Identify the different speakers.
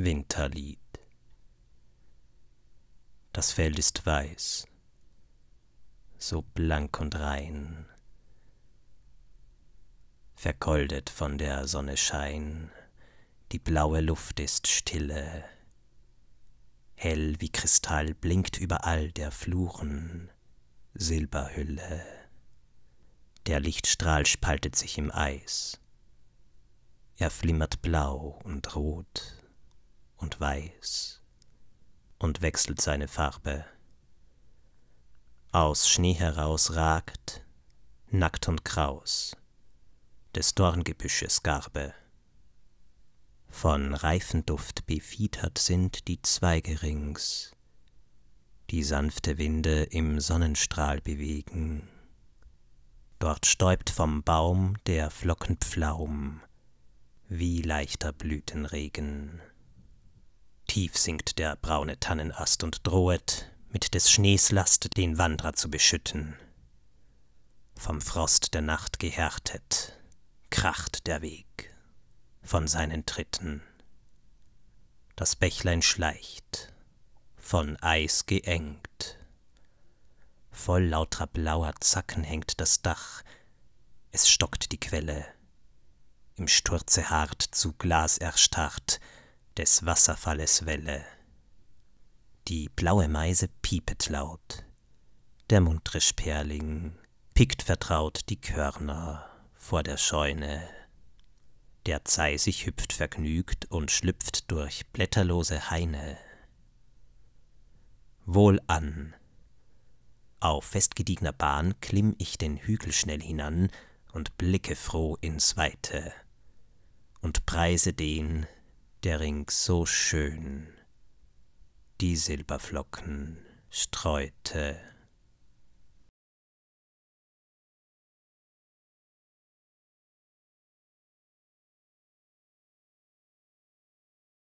Speaker 1: Winterlied. Das Feld ist weiß, so blank und rein, vergoldet von der Sonne Schein, die blaue Luft ist stille, hell wie Kristall blinkt überall der Fluren Silberhülle. Der Lichtstrahl spaltet sich im Eis, er flimmert blau und rot und weiß und wechselt seine Farbe. Aus Schnee heraus ragt, nackt und kraus, des Dorngebüsches Garbe. Von Reifenduft befiedert sind die Zweige rings, die sanfte Winde im Sonnenstrahl bewegen. Dort stäubt vom Baum der Flockenpflaum wie leichter Blütenregen. Tief sinkt der braune Tannenast und drohet, mit des Schnees Last den Wandrer zu beschütten. Vom Frost der Nacht gehärtet, kracht der Weg von seinen Tritten. Das Bächlein schleicht, von Eis geengt. Voll lauter blauer Zacken hängt das Dach, es stockt die Quelle. Im Sturze hart zu Glas erstarrt, des Wasserfalles Welle. Die blaue Meise piepet laut, der muntre Sperling pickt vertraut die Körner vor der Scheune. Der Zeisig hüpft vergnügt und schlüpft durch blätterlose Haine. Wohlan! Auf festgediegener Bahn klimm ich den Hügel schnell hinan und blicke froh ins Weite und preise den, der Ring so schön, die Silberflocken streute.